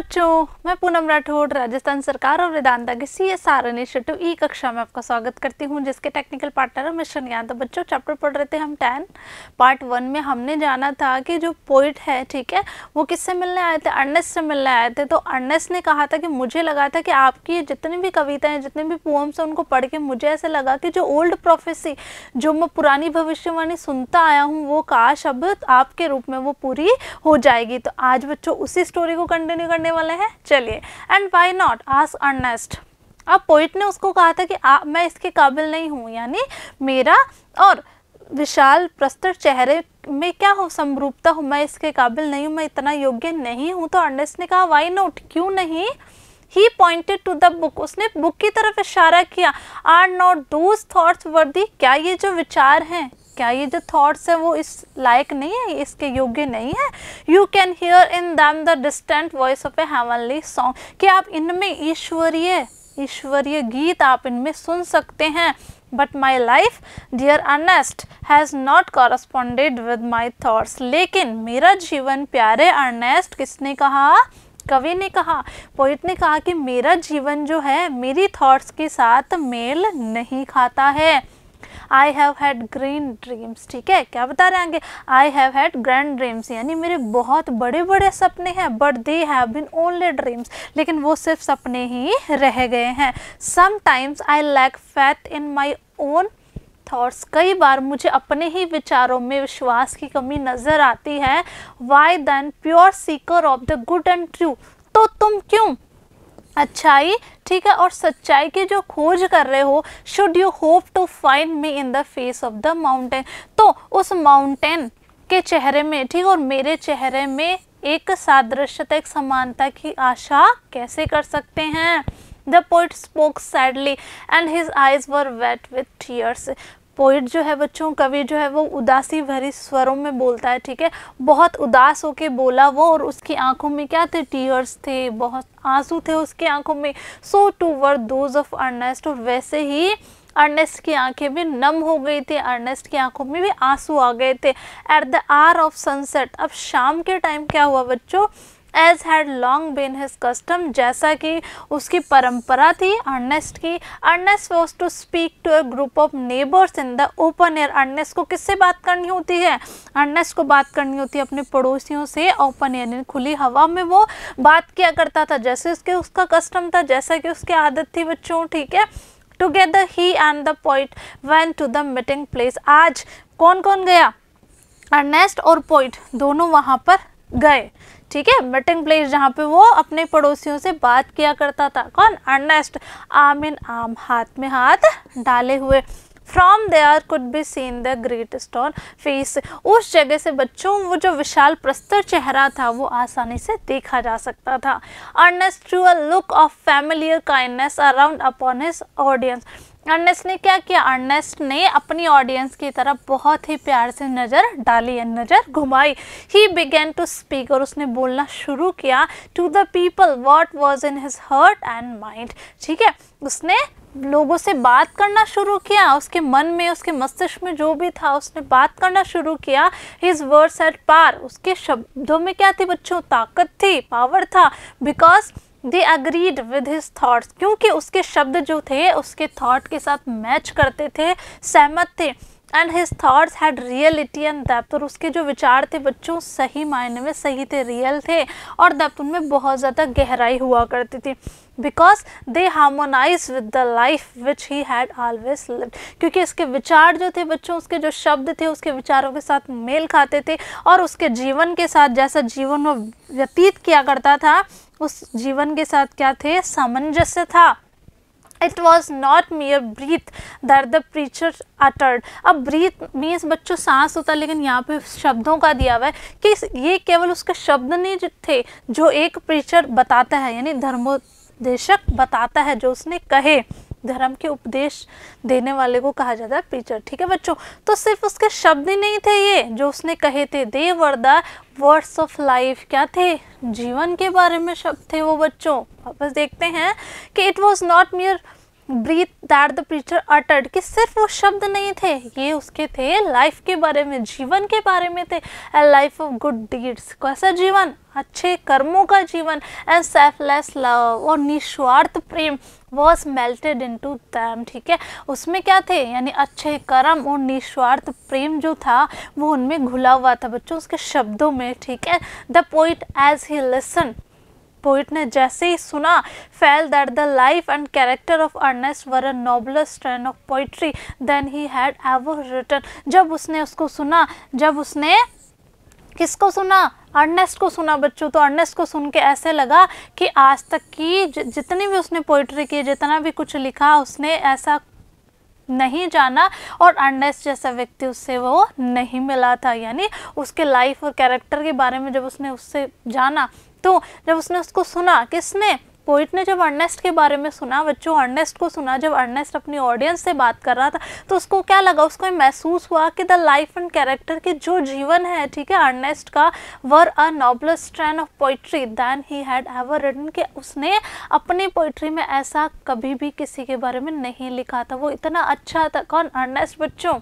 बच्चों मैं पूनम राठौड़ राजस्थान सरकार और वेदांता के C S R initiative e कक्षा में आपका स्वागत करती हूं जिसके टेक्निकल पार्टनर है मिशन यादव तो बच्चों चैप्टर पढ़ रहे थे हम टेन पार्ट वन में हमने जाना था कि जो पोइट है ठीक है वो किससे मिलने आए थे अर्नेस से मिलने आए थे तो अर्नेस ने कहा था कि मुझे लगा था कि आपकी जितनी भी कविताएँ जितने भी पोम्स हैं उनको पढ़ के मुझे ऐसे लगा कि जो ओल्ड प्रोफेसी जो मैं पुरानी भविष्यवाणी सुनता आया हूँ वो काश अब आपके रूप में वो पूरी हो जाएगी तो आज बच्चों उसी स्टोरी को कंटिन्यू करने करने वाले हैं चलिए एंड वाई नॉट आस अर्नेस्ट अब पोइट ने उसको कहा था कि आ, मैं इसके काबिल नहीं हूँ यानी मेरा और विशाल प्रस्तर चेहरे में क्या हो समरूपता हूँ मैं इसके काबिल नहीं हूँ मैं इतना योग्य नहीं हूँ तो अर्नेस्ट ने कहा वाई नॉट क्यों नहीं he pointed to the book उसने बुक की तरफ इशारा किया आर नॉट दोज थॉट्स वर्दी क्या ये जो विचार हैं क्या ये जो थॉट्स है वो इस लायक नहीं है इसके योग्य नहीं है you can hear in them the distant voice of a heavenly song कि आप इनमें ईश्वरीय ईश्वरीय गीत आप इनमें सुन सकते हैं but my life dear Ernest has not corresponded with my thoughts लेकिन मेरा जीवन प्यारे अर्नेस्ट किसने कहा कवि ने कहा पोइट ने कहा कि मेरा जीवन जो है मेरी थॉट्स के साथ मेल नहीं खाता है I have had green dreams ठीक है क्या बता रहे आगे I have had grand dreams यानी मेरे बहुत बड़े बड़े सपने हैं but they have been only dreams लेकिन वो सिर्फ सपने ही रह गए हैं sometimes I lack faith in my own thoughts कई बार मुझे अपने ही विचारों में विश्वास की कमी नज़र आती है why then pure seeker of the good and true तो तुम क्यों अच्छाई ठीक है और सच्चाई की जो खोज कर रहे हो should you hope to find me in the face of the mountain तो उस माउंटेन के चेहरे में ठीक और मेरे चेहरे में एक सादृश्यता एक समानता की आशा कैसे कर सकते हैं the poet spoke sadly and his eyes were wet with tears poet जो है बच्चों कवि जो है वो उदासी भरी स्वरों में बोलता है ठीक है बहुत उदास होके बोला वो और उसकी आंखों में क्या थे टीयर्स थे बहुत आंसू थे उसकी आंखों में so too were those of Ernest और वैसे ही अर्नेस्ट की आंखें भी नम हो गई थी अर्नेस्ट की आंखों में भी आंसू आ गए थे at the hour of sunset अब शाम के टाइम क्या हुआ बच्चों as had long been his custom जैसा कि उसकी परंपरा थी अर्नेस्ट की Ernest was to speak to a group of neighbours in the open air Ernest को किससे बात करनी होती है अर्नेस्ट को बात करनी होती है अपने पड़ोसियों से ओपन एयर खुली हवा में वो बात किया करता था जैसे उसके उसका कस्टम था जैसा कि उसकी आदत थी बच्चों ठीक है टुगेदर ही and the poet went to the meeting place आज कौन कौन गया अर्नेस्ट और पॉइंट दोनों वहाँ पर गए ठीक है मीटिंग प्लेस जहाँ पे वो अपने पड़ोसियों से बात किया करता था कौन अर्नेस्ट आम इन आम हाथ में हाथ डाले हुए from where could be seen the great stone face उस जगह से बच्चों वो जो विशाल प्रस्तर चेहरा था वो आसानी से देखा जा सकता था Ernest look of familiar kindness around upon his audience Ernest ने क्या किया अर्नेस्ट ने अपनी ऑडियंस की तरफ बहुत ही प्यार से नज़र डाली है नज़र घुमाई ही बिगेन टू स्पीक और उसने बोलना शुरू किया to the people what was in his heart and mind ठीक है उसने लोगों से बात करना शुरू किया उसके मन में उसके मस्तिष्क में जो भी था उसने बात करना शुरू किया हिज वर्ड्स एट पार उसके शब्दों में क्या थी बच्चों ताकत थी पावर था because they agreed with his thoughts क्योंकि उसके शब्द जो थे उसके थाट के साथ मैच करते थे सहमत थे and his thoughts had reality and depth और उसके जो विचार थे बच्चों सही मायने में सही थे रियल थे और दैप्त उनमें बहुत ज़्यादा गहराई हुआ करती थी because they harmonise with the life which he had always live क्योंकि इसके विचार जो थे बच्चों उसके जो शब्द थे उसके विचारों के साथ मेल खाते थे और उसके जीवन के साथ जैसा जीवन वो व्यतीत किया करता था उस जीवन के साथ क्या थे सामंजस्य था it was not mere breath that the preacher uttered अब ब्रीथ मीन्स बच्चों सांस होता लेकिन यहाँ पे शब्दों का दिया हुआ है कि ये केवल उसके शब्द नहीं थे जो एक प्रीचर बताता है यानी धर्मो उपदेशक बताता है जो उसने कहे धर्म के उपदेश देने वाले को कहा जाता है प्रीचर ठीक है बच्चों तो सिर्फ उसके शब्द ही नहीं थे ये जो उसने कहे थे they were the words of life क्या थे जीवन के बारे में शब्द थे वो बच्चों वापस देखते हैं कि it was not mere breath that the preacher uttered कि सिर्फ वो शब्द नहीं थे ये उसके थे लाइफ के बारे में जीवन के बारे में थे a life of good deeds कैसा जीवन अच्छे कर्मों का जीवन एंड सेल्फलेस लव और निस्वार्थ प्रेम was melted into them ठीक है उसमें क्या थे यानी अच्छे कर्म और निस्वार्थ प्रेम जो था वो उनमें घुला हुआ था बच्चों उसके शब्दों में ठीक है the poet as he listen poet ने जैसे ही सुना felt that the life and character of Ernest were a nobler strand of poetry than he had ever written जब उसने उसको सुना जब उसने किसको सुना अर्नेस्ट को सुना बच्चों तो अर्नेस्ट को सुन के ऐसे लगा कि आज तक की जितनी भी उसने पोइट्री की जितना भी कुछ लिखा उसने ऐसा नहीं जाना और अंडस जैसा व्यक्ति उससे वो नहीं मिला था यानी उसके लाइफ और कैरेक्टर के बारे में जब उसने उससे जाना तो जब उसने उसको सुना किसने पोइट ने जब अर्नेस्ट के बारे में सुना बच्चों अर्नेस्ट को सुना जब अर्नेस्ट अपनी ऑडियंस से बात कर रहा था तो उसको क्या लगा उसको महसूस हुआ कि द लाइफ एंड कैरेक्टर के जो जीवन है ठीक है अर्नेस्ट का were a nobler strain of poetry than he had ever written कि उसने अपनी पोइट्री में ऐसा कभी भी किसी के बारे में नहीं लिखा था वो इतना अच्छा था कौन अर्नेस्ट बच्चों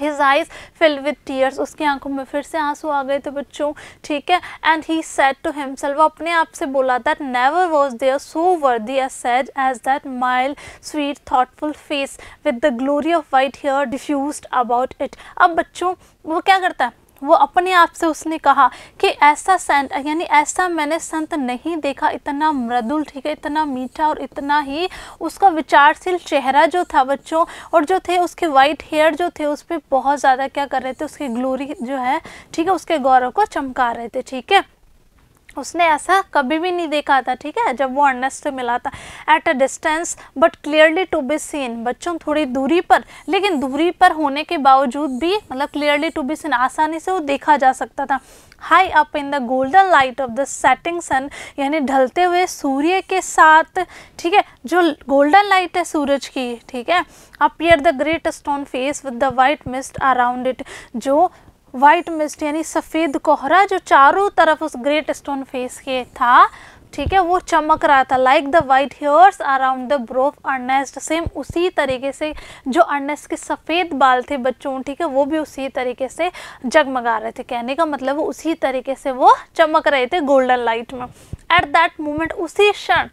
his eyes fill with tears उसकी आंखों में फिर से आंसू आ गए थे बच्चों ठीक है and he said to himself वो अपने आप से बोला that never was there so worthy as sage as that mild sweet thoughtful face with the glory of white hair diffuse about it अब बच्चों वो क्या करता है वो अपने आप से उसने कहा कि ऐसा संत यानी ऐसा मैंने संत नहीं देखा इतना मृदुल ठीक है इतना मीठा और इतना ही उसका विचारशील चेहरा जो था बच्चों और जो थे उसके वाइट हेयर जो थे उस पर बहुत ज़्यादा क्या कर रहे थे उसकी ग्लोरी जो है ठीक है उसके गौरव को चमका रहे थे ठीक है उसने ऐसा कभी भी नहीं देखा था ठीक है जब वो अर्नेस्ट से मिला था at a distance but clearly to be seen बच्चों थोड़ी दूरी पर लेकिन दूरी पर होने के बावजूद भी मतलब क्लियरली टू बी सीन आसानी से वो देखा जा सकता था high up in the golden light of the setting sun यानी ढलते हुए सूर्य के साथ ठीक है जो गोल्डन लाइट है सूरज की ठीक है appear the great stone face with the white mist around it जो वाइट मिस्ट यानी सफ़ेद कोहरा जो चारों तरफ उस ग्रेट स्टोन फेस के था ठीक है वो चमक रहा था like the white hairs around the brow of Ernest same उसी तरीके से जो अर्नेस्ट के सफ़ेद बाल थे बच्चों ठीक है वो भी उसी तरीके से जगमगा रहे थे कहने का मतलब उसी तरीके से वो चमक रहे थे गोल्डन लाइट में एट दैट मोमेंट उसी क्षण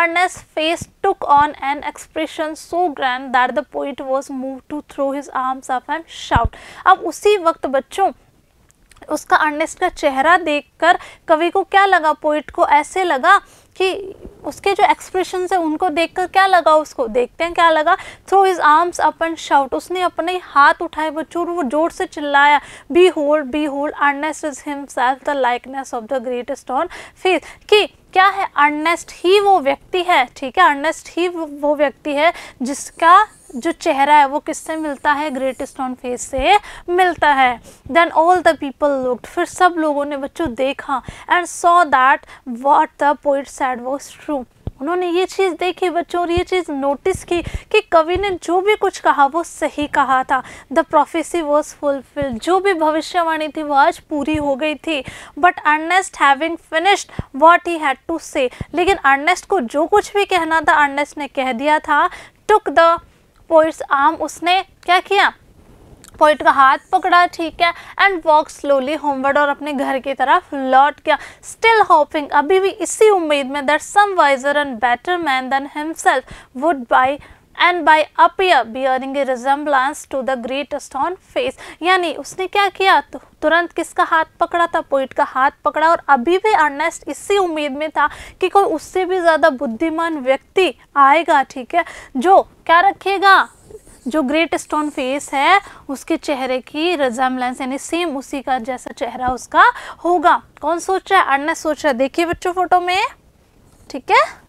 Ernest face took on an expression so grand that the poet was move to throw his arms ऑफ एंड शाउट अब उसी वक्त बच्चों उसका अर्नेस्ट का चेहरा देखकर कवि को क्या लगा पोइट को ऐसे लगा कि उसके जो एक्सप्रेशन है उनको देखकर क्या लगा उसको देखते हैं क्या लगा थ्रो इज आर्म्स अपन शाउट उसने अपने हाथ उठाए वो चूर वो जोर से चिल्लाया behold behold Ernest is himself the likeness of the great ऑन फेस कि क्या है अर्नेस्ट ही वो व्यक्ति है ठीक है अर्नेस्ट ही वो व्यक्ति है जिसका जो चेहरा है वो किससे मिलता है ग्रेट स्टोन फेस से मिलता है then all the people looked फिर सब लोगों ने बच्चों देखा and saw that what the poet said was true उन्होंने ये चीज़ देखी बच्चों और ये चीज़ नोटिस की कि कवि ने जो भी कुछ कहा वो सही कहा था द प्रोफेसी वॉज फुलफिल जो भी भविष्यवाणी थी वो आज पूरी हो गई थी but Ernest having finished what he had to say लेकिन अर्नेस्ट को जो कुछ भी कहना था अर्नेस्ट ने कह दिया था टुक द पोइट्स आर्म उसने क्या किया पोइट का हाथ पकड़ा ठीक है एंड वॉक स्लोली होमवर्ड और अपने घर की तरफ लौट गया स्टिल होपिंग अभी भी इसी उम्मीद में that some wiser and better man than himself would by and by appear bearing resemblance to the great ऑन फेस यानी उसने क्या किया तो तुरंत किसका हाथ पकड़ा था पोइट का हाथ पकड़ा और अभी भी अर्नेस्ट इसी उम्मीद में था कि कोई उससे भी ज़्यादा बुद्धिमान व्यक्ति आएगा ठीक है जो क्या रखेगा जो ग्रेट स्टोन फेस है उसके चेहरे की रिजेम्बलेंस यानी सेम उसी का जैसा चेहरा उसका होगा कौन सोच रहा है अर्नेस्ट सोच रहा है देखिए बच्चों फोटो में ठीक है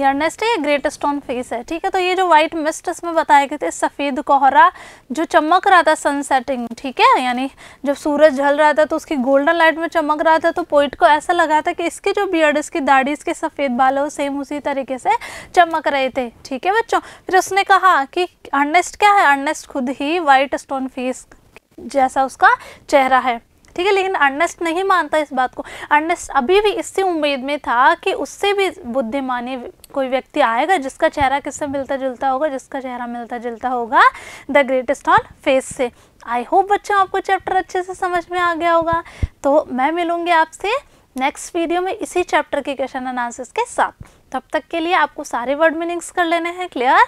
यार नेक्स्ट है ये ग्रेट स्टोन फेस है ठीक है तो ये जो व्हाइट मिस्ट इसमें बताया गया था सफ़ेद कोहरा जो चमक रहा था सनसेटिंग ठीक है यानी जब सूरज झल रहा था तो उसकी गोल्डन लाइट में चमक रहा था तो पोइट को ऐसा लगा था कि इसके जो बियर्ड इसकी दाढ़ी इसके सफ़ेद बाल है सेम उसी तरीके से चमक रहे थे ठीक है बच्चों फिर उसने कहा कि अर्नेस्ट क्या है अर्नेस्ट खुद ही वाइट स्टोन फेस जैसा उसका चेहरा है ठीक है लेकिन अर्नेस्ट नहीं मानता इस बात को अर्नेस्ट अभी भी इससे उम्मीद में था कि उससे भी बुद्धिमानी कोई व्यक्ति आएगा जिसका चेहरा किससे मिलता जुलता होगा जिसका चेहरा मिलता जुलता होगा द ग्रेटेस्ट ऑन फेस से आई होप बच्चों आपको चैप्टर अच्छे से समझ में आ गया होगा तो मैं मिलूंगी आपसे नेक्स्ट वीडियो में इसी चैप्टर के क्वेश्चन एंड आंसर्स के साथ तब तक के लिए आपको सारे वर्ड मीनिंग्स कर लेने हैं क्लियर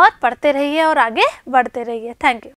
और पढ़ते रहिए और आगे बढ़ते रहिए थैंक यू